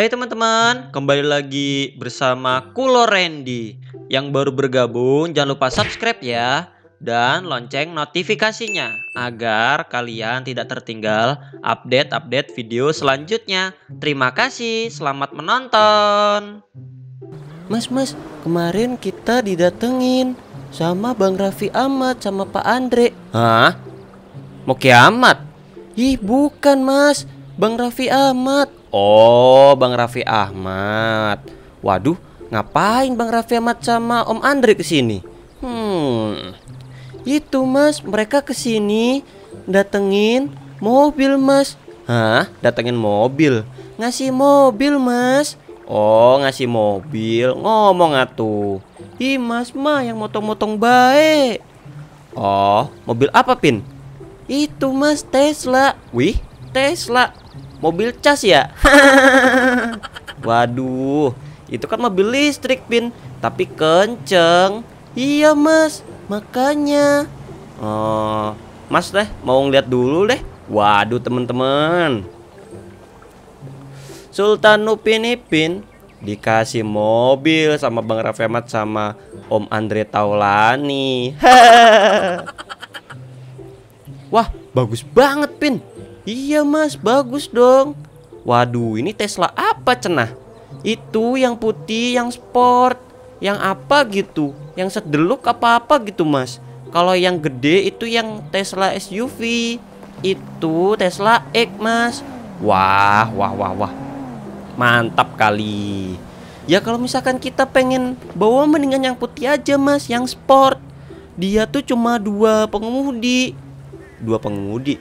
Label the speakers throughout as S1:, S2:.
S1: Hai teman-teman, kembali lagi bersama Kulo Randy Yang baru bergabung jangan lupa subscribe ya Dan lonceng notifikasinya Agar kalian tidak tertinggal update-update video selanjutnya Terima kasih, selamat menonton Mas, mas, kemarin kita didatengin Sama Bang Raffi Ahmad sama Pak Andre Hah? Mau kiamat? Ih bukan mas, Bang Raffi Ahmad Oh, Bang Raffi Ahmad. Waduh, ngapain Bang Raffi Ahmad sama Om Andre ke sini? Hmm, itu mas, mereka ke sini datengin mobil mas. Hah, datengin mobil? Ngasih mobil mas? Oh, ngasih mobil. Ngomong atuh. Ih, Mas mah yang motong-motong baik. Oh, mobil apa, Pin? Itu Mas Tesla. Wih, Tesla. Mobil cas ya? Waduh, itu kan mobil listrik, Pin. Tapi kenceng. Iya, Mas. Makanya. Oh, Mas deh, mau ngeliat dulu deh. Waduh, teman-teman. Sultan Upin Ipin dikasih mobil sama Bang Raffi Ahmad sama Om Andre Taulani. Wah, bagus banget, Pin. Iya mas, bagus dong. Waduh, ini Tesla apa cenah? Itu yang putih, yang sport, yang apa gitu, yang sedeluk apa-apa gitu mas. Kalau yang gede itu yang Tesla SUV, itu Tesla X mas. Wah, wah, wah, wah, mantap kali. Ya kalau misalkan kita pengen bawa mendingan yang putih aja mas, yang sport. Dia tuh cuma dua pengemudi, dua pengemudi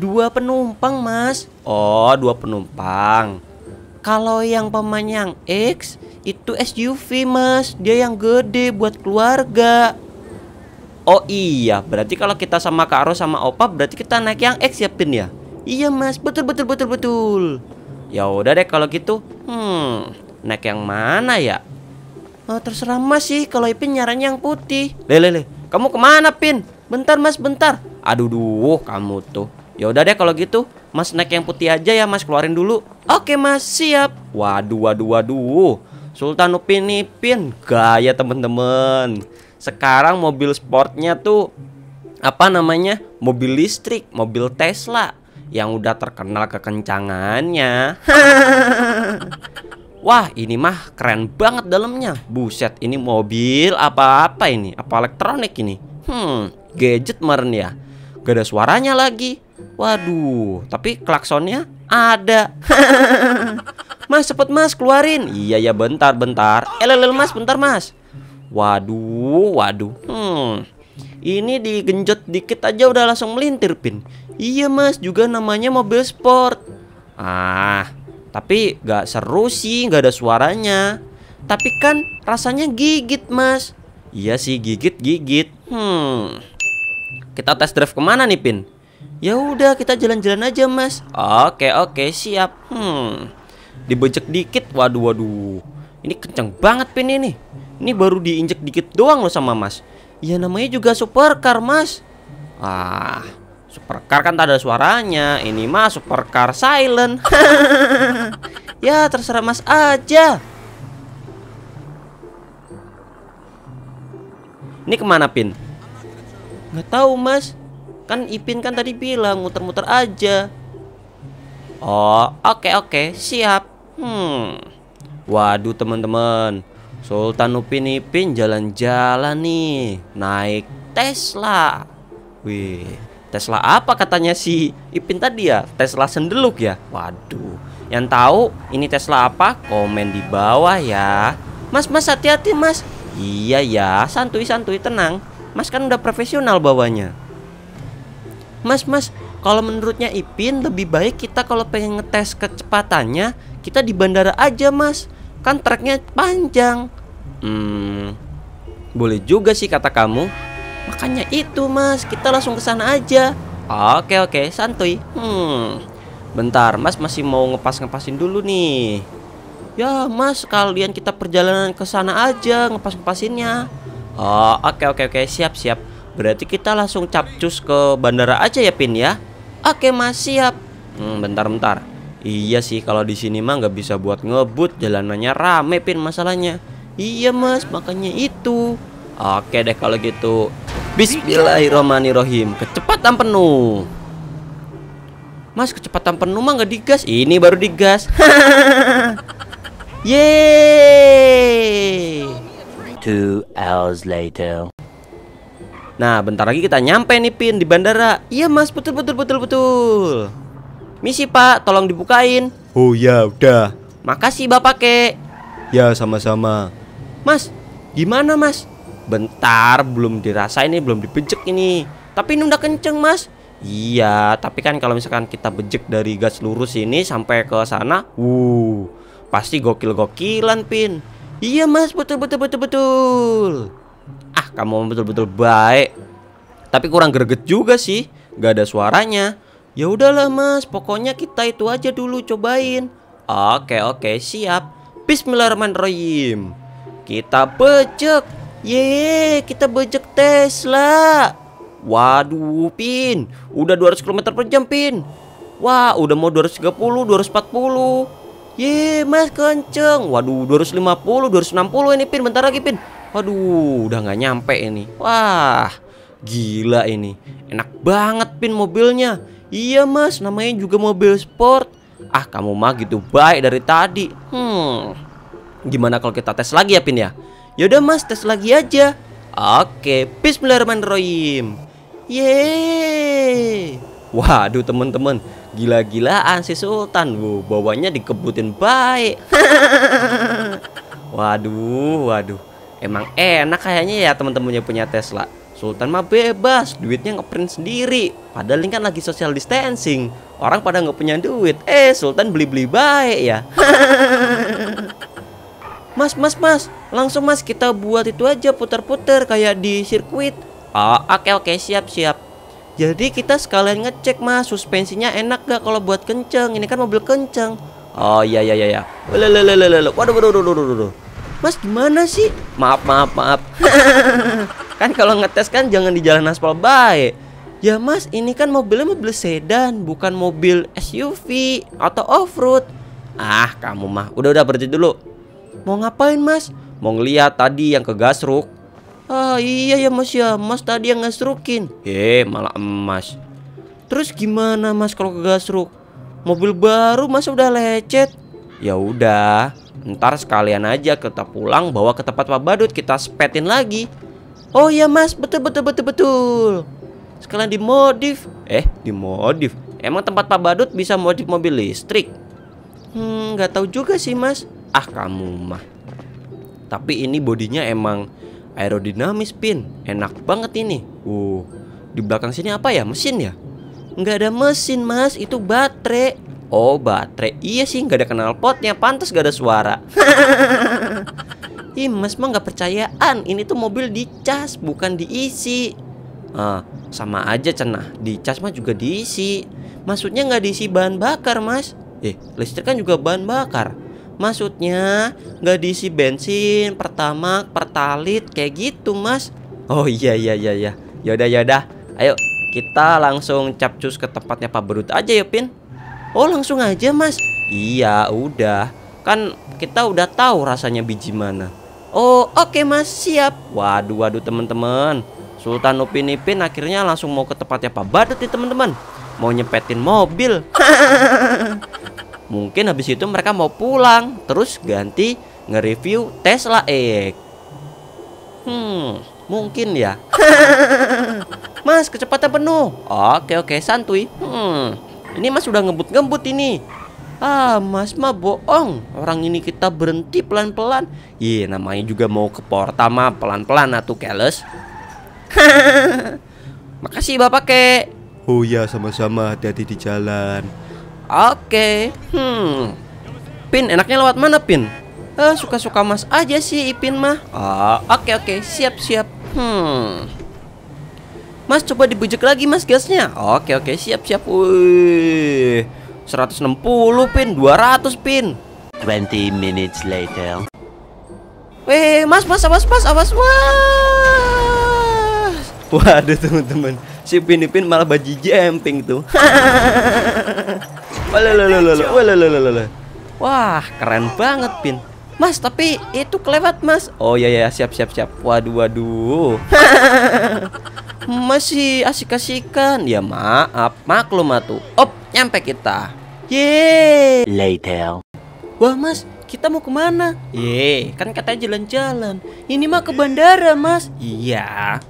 S1: Dua penumpang mas Oh dua penumpang Kalau yang paman yang X Itu SUV mas Dia yang gede buat keluarga Oh iya berarti kalau kita sama Kak Ros sama Opa Berarti kita naik yang X ya Pin ya Iya mas betul betul betul betul Ya udah deh kalau gitu Hmm naik yang mana ya Oh, terserah mas sih kalau Ipin nyaran yang putih. Lele, kamu kemana Pin? Bentar mas, bentar. Aduh, duh, kamu tuh. Ya udah deh kalau gitu, Mas naik yang putih aja ya Mas keluarin dulu. Oke Mas, siap. Waduh waduh waduh. Sultan Upin Ipin gaya temen-temen. Sekarang mobil sportnya tuh apa namanya? Mobil listrik, mobil Tesla yang udah terkenal kekencangannya. Wah, ini mah keren banget dalamnya. Buset, ini mobil apa-apa ini? Apa elektronik ini? Hmm, gadget meren ya. Gak ada suaranya lagi. Waduh, tapi klaksonnya ada. mas, cepet mas, keluarin. Iya ya, bentar, bentar. Elelel eh, mas, bentar mas. Waduh, waduh. Hmm, ini digenjot dikit aja udah langsung melintir pin. Iya mas, juga namanya mobil sport. Ah, tapi gak seru sih, gak ada suaranya. Tapi kan rasanya gigit mas. Iya sih, gigit, gigit. Hmm, kita tes drive kemana nih pin? Ya udah kita jalan-jalan aja mas. Oke oke siap. Hmm. Dibejek dikit. Waduh waduh. Ini kenceng banget pin ini. Ini baru diinjek dikit doang loh sama mas. Ya namanya juga supercar mas. Ah. Supercar kan tak ada suaranya. Ini mas supercar silent. ya terserah mas aja. Ini kemana pin? Nggak tahu mas. Kan Ipin kan tadi bilang muter-muter aja. Oh, oke okay, oke, okay, siap. Hmm. Waduh, teman-teman. Sultan Upin Ipin jalan-jalan nih, naik Tesla. Wih, Tesla apa katanya si Ipin tadi ya? Tesla sendeluk ya? Waduh. Yang tahu ini Tesla apa? Komen di bawah ya. Mas, mas hati-hati, Mas. Iya ya, santuy-santuy tenang. Mas kan udah profesional bawanya mas mas kalau menurutnya Ipin lebih baik kita kalau pengen ngetes kecepatannya kita di bandara aja mas kan treknya panjang hmm boleh juga sih kata kamu makanya itu mas kita langsung ke sana aja oke oke santuy hmm bentar mas masih mau ngepas ngepasin dulu nih ya mas kalian kita perjalanan ke sana aja ngepas ngepasinnya oh oke oke oke siap siap Berarti kita langsung capcus ke bandara aja ya Pin ya. Oke Mas siap. Hmm, bentar bentar. Iya sih kalau di sini mah nggak bisa buat ngebut jalanannya rame Pin masalahnya. Iya Mas makanya itu. Oke deh kalau gitu. Bismillahirrahmanirrahim. Kecepatan penuh. Mas kecepatan penuh mah nggak digas. Ini baru digas. Yeay. Two hours later. Nah, bentar lagi kita nyampe nih Pin di bandara. Iya, Mas, betul betul betul betul. Misi, Pak, tolong dibukain. Oh ya, udah. Makasih, Bapak Ke. Ya, sama-sama. Mas, gimana, Mas? Bentar, belum dirasa ini belum dibejek ini. Tapi ini udah kenceng, Mas. Iya, tapi kan kalau misalkan kita bejek dari gas lurus ini sampai ke sana, uh, pasti gokil-gokilan, Pin. Iya, Mas, betul betul betul betul kamu betul-betul baik tapi kurang greget juga sih gak ada suaranya ya udahlah mas pokoknya kita itu aja dulu cobain oke oke siap Bismillahirrahmanirrahim kita becek. ye kita bejek Tesla Waduh, Pin. Udah 200 km per jam, Pin. Wah, udah mau 230, 240. Ye, mas kenceng. Waduh, 250, 260 ini, Pin. Bentar lagi, Pin. Waduh, udah nggak nyampe ini. Wah, gila ini. Enak banget pin mobilnya. Iya mas, namanya juga mobil sport. Ah, kamu mah gitu baik dari tadi. Hmm, gimana kalau kita tes lagi ya pin ya? Yaudah mas, tes lagi aja. Oke, Bismillahirrahmanirrahim. Yeay. Waduh temen-temen Gila-gilaan si Sultan bu. Bawanya dikebutin baik Waduh waduh emang enak kayaknya ya teman-temannya punya Tesla Sultan mah bebas, duitnya ngeprint sendiri. Padahal ini kan lagi social distancing. Orang pada nggak punya duit. Eh, Sultan beli-beli baik ya. mas, mas, mas, langsung mas kita buat itu aja putar-putar kayak di sirkuit. oh, oke okay, oke okay, siap siap. Jadi kita sekalian ngecek mas suspensinya enak gak kalau buat kenceng. Ini kan mobil kenceng. Oh iya iya iya. iya. Waduh waduh waduh waduh waduh. Mas gimana sih? Maaf, maaf, maaf. kan kalau ngetes kan jangan di jalan aspal baik. Ya mas, ini kan mobilnya mobil sedan, bukan mobil SUV atau off-road. Ah, kamu mah. Udah udah berhenti dulu. Mau ngapain, Mas? Mau ngeliat tadi yang ke gasruk. Ah, iya ya Mas ya. Mas tadi yang ngasrukin. Eh, malah emas. Terus gimana Mas kalau ke gasruk? Mobil baru Mas udah lecet. Ya udah, Ntar sekalian aja kita pulang bawa ke tempat Pak Badut kita spetin lagi. Oh iya mas, betul betul betul betul. Sekalian dimodif. Eh, dimodif. Emang tempat Pak Badut bisa modif mobil listrik? Hmm, nggak tahu juga sih mas. Ah kamu mah. Tapi ini bodinya emang aerodinamis pin. Enak banget ini. Uh, di belakang sini apa ya? Mesin ya? Nggak ada mesin mas, itu baterai. Oh baterai Iya sih nggak ada kenal potnya Pantas gak ada suara Ih mas mah gak percayaan Ini tuh mobil dicas bukan diisi ah, Sama aja cenah Dicas mah juga diisi Maksudnya nggak diisi bahan bakar mas Eh listrik kan juga bahan bakar Maksudnya nggak diisi bensin, pertama, pertalit kayak gitu mas Oh iya iya iya iya Yaudah yaudah Ayo kita langsung capcus ke tempatnya Pak Berut aja ya Pin oh langsung aja mas iya udah kan kita udah tahu rasanya biji mana oh oke okay, mas siap waduh waduh teman-teman Sultan Upin Ipin akhirnya langsung mau ke tempatnya Pak Badut nih teman-teman mau nyepetin mobil mungkin habis itu mereka mau pulang terus ganti nge-review Tesla e X hmm mungkin ya Mas, kecepatan penuh. Oke, oke, santuy. Hmm. Ini mas sudah ngebut-ngebut ini Ah mas mah bohong Orang ini kita berhenti pelan-pelan Iya -pelan. namanya juga mau ke porta mah pelan-pelan atuh keles Makasih bapak kek Oh ya sama-sama hati-hati di jalan Oke Hmm Pin enaknya lewat mana Pin? Eh suka-suka mas aja sih Ipin mah Oh oke oke siap siap Hmm Mas coba dibujuk lagi mas gasnya Oke oke siap siap Wih 160 pin 200 pin 20 minutes later Wih, mas mas awas mas awas mas Waduh teman-teman Si pin pin malah baji jumping tuh Wah keren banget pin Mas, tapi itu kelewat, Mas. Oh iya ya, siap siap siap. Waduh waduh. Masih asik-asikan. Ya maaf, maklum atuh. Op, nyampe kita. Yeay. Later. Wah, Mas, kita mau kemana? Ye, kan katanya jalan-jalan. Ini mah ke bandara, Mas. Iya.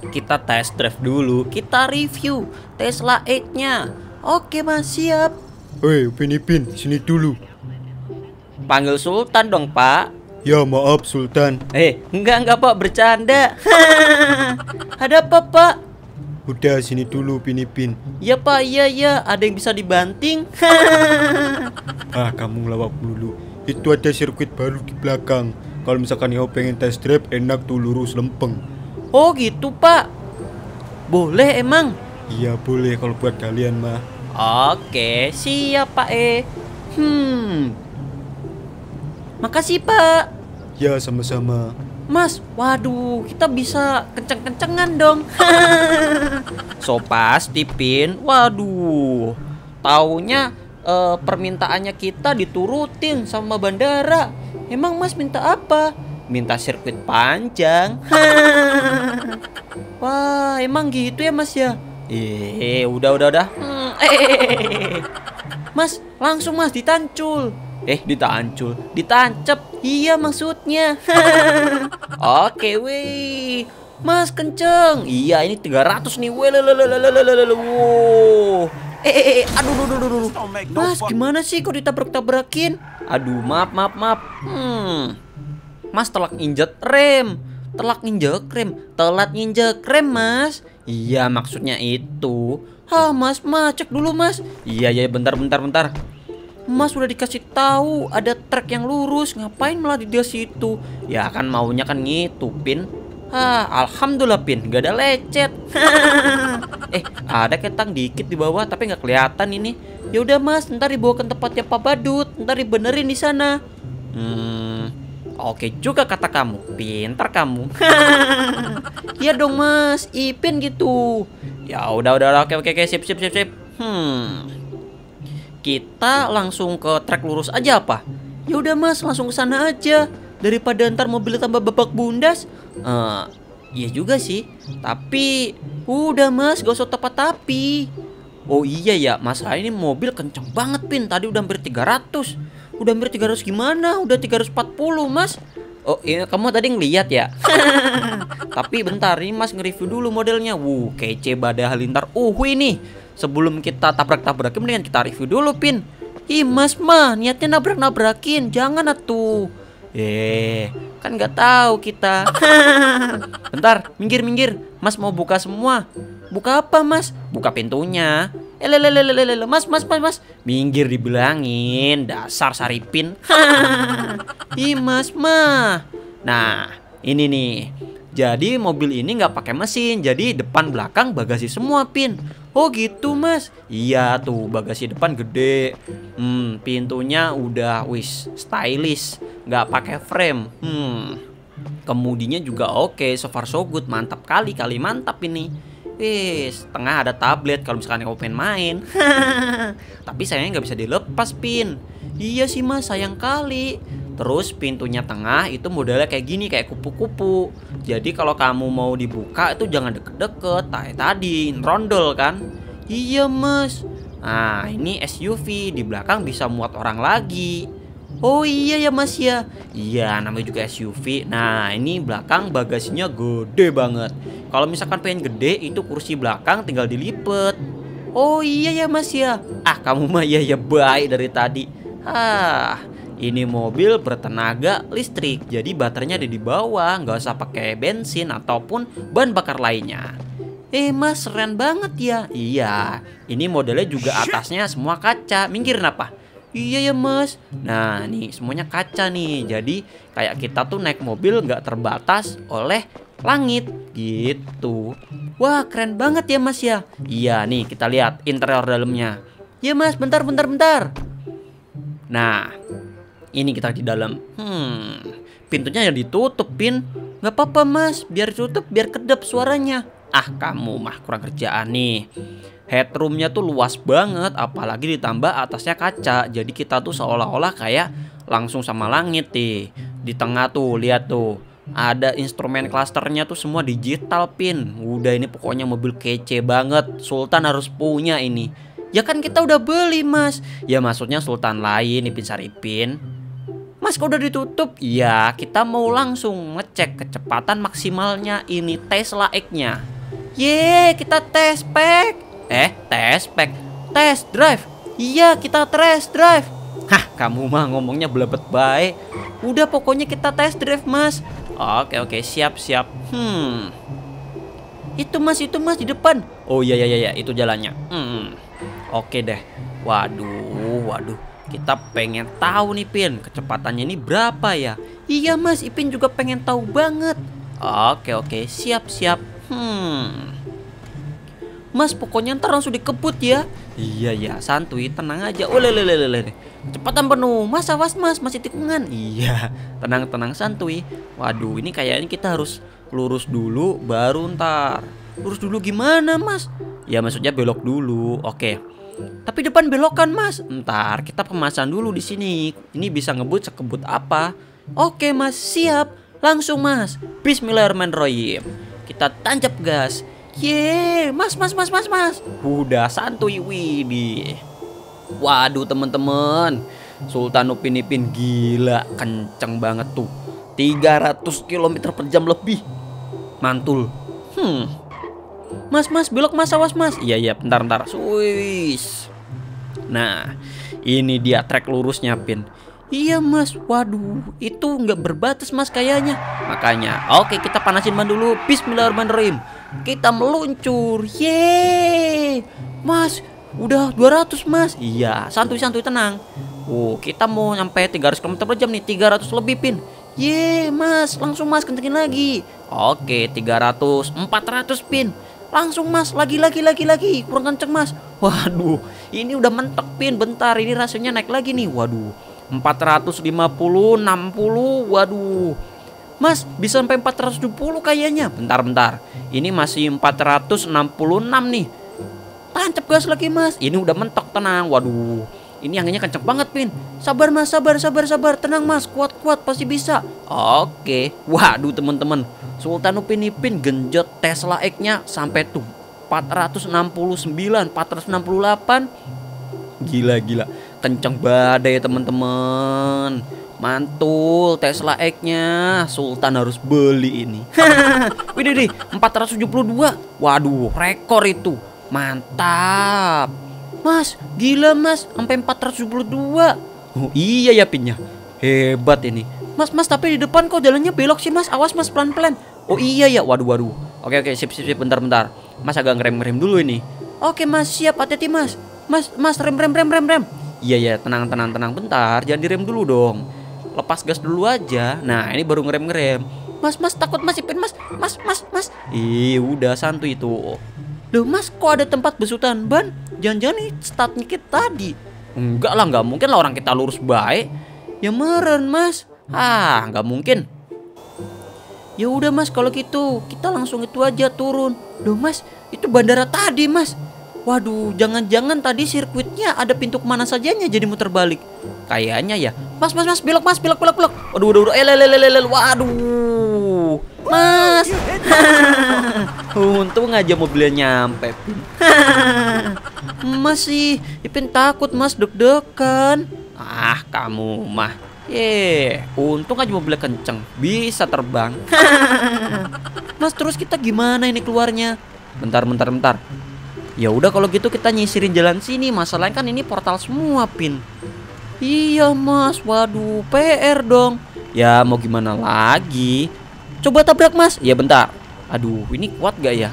S1: Kita test drive dulu, kita review Tesla 8-nya. Oke, Mas, siap. Hei, Pinipin, sini dulu. Panggil Sultan dong pak Ya maaf Sultan Eh enggak enggak pak bercanda Ada apa pak? Udah sini dulu pinipin Ya pak iya iya ada yang bisa dibanting Ah kamu ngelawak dulu Itu ada sirkuit baru di belakang Kalau misalkan Yao pengen test drive enak tuh lurus lempeng Oh gitu pak Boleh emang? Iya boleh kalau buat kalian mah Oke siap pak E Hmm Makasih pak. Ya sama-sama. Mas, waduh, kita bisa kenceng-kencengan dong. Sopas, tipin, waduh. Taunya eh, permintaannya kita diturutin sama bandara. Emang Mas minta apa? Minta sirkuit panjang. Wah, emang gitu ya Mas ya? Eh, udah udah udah. Hmm, eh, eh, eh, Mas, langsung Mas ditancul. Eh, ditancul, ditancep. Iya maksudnya. Oke, okay, weh. Mas kenceng. Iya, ini 300 nih. Weh, Eh, eh, eh, aduh, aduh, aduh, aduh. Mas, gimana sih kok ditabrak-tabrakin? Aduh, maaf, maaf, maaf. Hmm. Mas telak injek rem. Telak injek rem. Telat injek rem, Mas. Iya, maksudnya itu. Hah, Mas, Mas, dulu, Mas. Iya, iya, bentar, bentar, bentar. Mas udah dikasih tahu ada trek yang lurus, ngapain malah di dia situ? Ya kan maunya kan gitu, Pin. alhamdulillah Pin, gak ada lecet. eh, ada ketang dikit di bawah tapi nggak kelihatan ini. Ya udah Mas, ntar dibawa ke tempatnya Pak Badut, ntar dibenerin di sana. Hmm, oke juga kata kamu, pintar kamu. Iya dong Mas, Ipin gitu. Ya udah udah oke oke oke sip sip sip sip. Hmm, kita langsung ke trek lurus aja apa? Ya udah Mas, langsung ke sana aja. Daripada ntar mobil tambah babak bundas. Uh, iya juga sih. Tapi udah Mas, gak usah tepat tapi. Oh iya ya, mas ini mobil kenceng banget Pin. Tadi udah hampir 300. Udah hampir 300 gimana? Udah 340, Mas. Oh, iya, kamu tadi ngeliat ya. Tapi bentar, nih Mas nge-review dulu modelnya. Wuh, kece badah lintar. Uh, ini sebelum kita tabrak-tabrakin mendingan kita review dulu pin Ih mas mah niatnya nabrak-nabrakin jangan atuh Eh kan nggak tahu kita Bentar minggir-minggir mas mau buka semua Buka apa mas? Buka pintunya Elelelelelele, eh, mas, mas, mas, mas, minggir dibilangin, dasar saripin. Ih, mas, mah. Nah, ini nih. Jadi mobil ini nggak pakai mesin, jadi depan belakang bagasi semua pin. Oh gitu mas Iya tuh bagasi depan gede Hmm pintunya udah wis stylish Nggak pakai frame Hmm Kemudinya juga oke okay. So far so good Mantap kali kali mantap ini Wis, tengah ada tablet kalau misalkan kamu pengen main. Tapi sayangnya nggak bisa dilepas pin. Iya sih mas, sayang kali. Terus pintunya tengah itu modelnya kayak gini, kayak kupu-kupu. Jadi kalau kamu mau dibuka itu jangan deket-deket, Tadi, nah, ya tadi rondel kan? Iya mas. Nah ini SUV di belakang bisa muat orang lagi. Oh iya ya mas ya Iya namanya juga SUV Nah ini belakang bagasinya gede banget Kalau misalkan pengen gede itu kursi belakang tinggal dilipet Oh iya ya mas ya Ah kamu mah ya ya baik dari tadi Ah. Ini mobil bertenaga listrik, jadi baterainya ada di bawah, nggak usah pakai bensin ataupun bahan bakar lainnya. Eh mas, keren banget ya. Iya, ini modelnya juga atasnya semua kaca. Minggir apa? Iya ya mas Nah nih semuanya kaca nih Jadi kayak kita tuh naik mobil nggak terbatas oleh langit gitu Wah keren banget ya mas ya Iya nih kita lihat interior dalamnya Ya mas bentar bentar bentar Nah ini kita di dalam hmm pintunya yang ditutup pin nggak apa-apa mas biar tutup biar kedap suaranya ah kamu mah kurang kerjaan nih headroomnya tuh luas banget apalagi ditambah atasnya kaca jadi kita tuh seolah-olah kayak langsung sama langit nih di tengah tuh lihat tuh ada instrumen klasternya tuh semua digital pin udah ini pokoknya mobil kece banget Sultan harus punya ini ya kan kita udah beli mas ya maksudnya Sultan lain Ipin Saripin Mas kok udah ditutup? Iya, kita mau langsung ngecek kecepatan maksimalnya ini Tesla X-nya. Ye, kita tes pack. Eh, tes pack. Test drive. Iya, kita tes drive. Hah, kamu mah ngomongnya belebet baik. Udah pokoknya kita tes drive, Mas. Oke, oke, siap, siap. Hmm. Itu Mas, itu Mas di depan. Oh iya iya iya, itu jalannya. Hmm. Oke deh. Waduh, waduh. Kita pengen tahu nih Pin, kecepatannya ini berapa ya? Iya mas, Ipin juga pengen tahu banget. Oke oke, siap siap. Hmm. Mas pokoknya ntar langsung dikebut ya. Iya ya, santuy, tenang aja. Ulelelelele. Oh, Cepetan penuh. Mas awas mas, masih tikungan. Iya, tenang tenang santuy. Waduh, ini kayaknya kita harus lurus dulu baru ntar. Lurus dulu gimana mas? Ya maksudnya belok dulu. Oke. Tapi depan belokan, Mas. Ntar kita pemasan dulu di sini. Ini bisa ngebut sekebut apa? Oke, Mas, siap. Langsung, Mas. Bismillahirrahmanirrahim. Kita tancap gas. Ye, Mas, Mas, Mas, Mas, Mas. Udah santuy Widi. Waduh, teman-teman. Sultan Upin Ipin gila, kenceng banget tuh. 300 km per jam lebih. Mantul. Hmm, Mas, mas, belok mas, awas mas. Iya, iya, bentar, bentar. Suis. Nah, ini dia trek lurusnya, Pin. Iya mas, waduh itu nggak berbatas mas kayaknya Makanya, oke kita panasin ban dulu Bismillahirrahmanirrahim Kita meluncur, ye Mas, udah 200 mas Iya, santuy-santuy tenang Oh, kita mau nyampe 300 km per jam nih 300 lebih pin Yeay, mas, langsung mas kentengin lagi Oke, 300, 400 pin Langsung mas, lagi lagi lagi lagi, kurang kenceng mas. Waduh, ini udah mentok pin, bentar ini rasanya naik lagi nih. Waduh, 450, 60, waduh. Mas, bisa sampai 470 kayaknya. Bentar bentar, ini masih 466 nih. Tancap gas lagi mas, ini udah mentok tenang. Waduh, ini anginnya kenceng banget, Pin. Sabar, Mas. Sabar, sabar, sabar. Tenang, Mas. Kuat-kuat pasti bisa. Oke. Waduh, teman-teman. Sultan Upin Ipin genjot Tesla X-nya sampai tuh 469, 468. Gila gila, kenceng badai ya teman-teman. Mantul Tesla X-nya Sultan harus beli ini Widih deh 472 Waduh rekor itu Mantap Mas gila mas Sampai 472 Oh iya ya pinnya Hebat ini mas mas tapi di depan kok jalannya belok sih mas awas mas pelan pelan oh iya ya waduh waduh oke oke sip sip sip bentar bentar mas agak ngerem ngerem dulu ini oke mas siap hati-hati mas mas mas rem rem rem rem rem iya ya tenang tenang tenang bentar jangan direm dulu dong lepas gas dulu aja nah ini baru ngerem ngerem mas mas takut mas ipin mas mas mas mas ih udah santuy itu Loh mas kok ada tempat besutan ban? Jangan-jangan nih statnya kita tadi Enggak lah enggak mungkin lah orang kita lurus baik Ya meren mas Ah, nggak mungkin. Ya udah mas, kalau gitu kita langsung itu aja turun. Duh mas, itu bandara tadi mas. Waduh, jangan-jangan tadi sirkuitnya ada pintu kemana sajanya jadi muter balik. Kayaknya ya. Mas, mas, mas, belok mas, belok, belok, belok. Waduh, waduh, waduh, elelelelelel, eh, waduh. Mas, untung aja mobilnya nyampe. Masih, Ipin takut mas deg-degan. Ah, kamu mah. Ye, untung aja mobilnya kenceng, bisa terbang. Mas, terus kita gimana ini keluarnya? Bentar, bentar, bentar. Ya udah kalau gitu kita nyisirin jalan sini. Masalahnya kan ini portal semua, Pin. Iya, Mas. Waduh, PR dong. Ya, mau gimana lagi? Coba tabrak, Mas. Ya bentar. Aduh, ini kuat gak ya?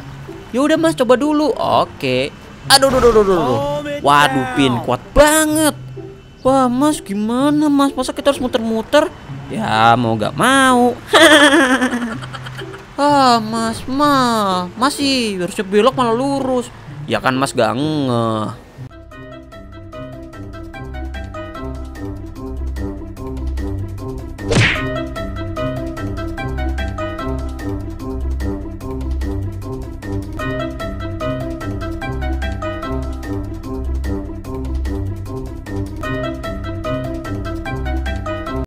S1: Ya udah, Mas, coba dulu. Oke. Aduh, aduh, aduh, aduh, aduh. Waduh, Pin, kuat banget. Wah mas gimana mas Masa kita harus muter-muter Ya mau gak mau Ah mas ma Masih harusnya belok malah lurus Ya kan mas gak ngeh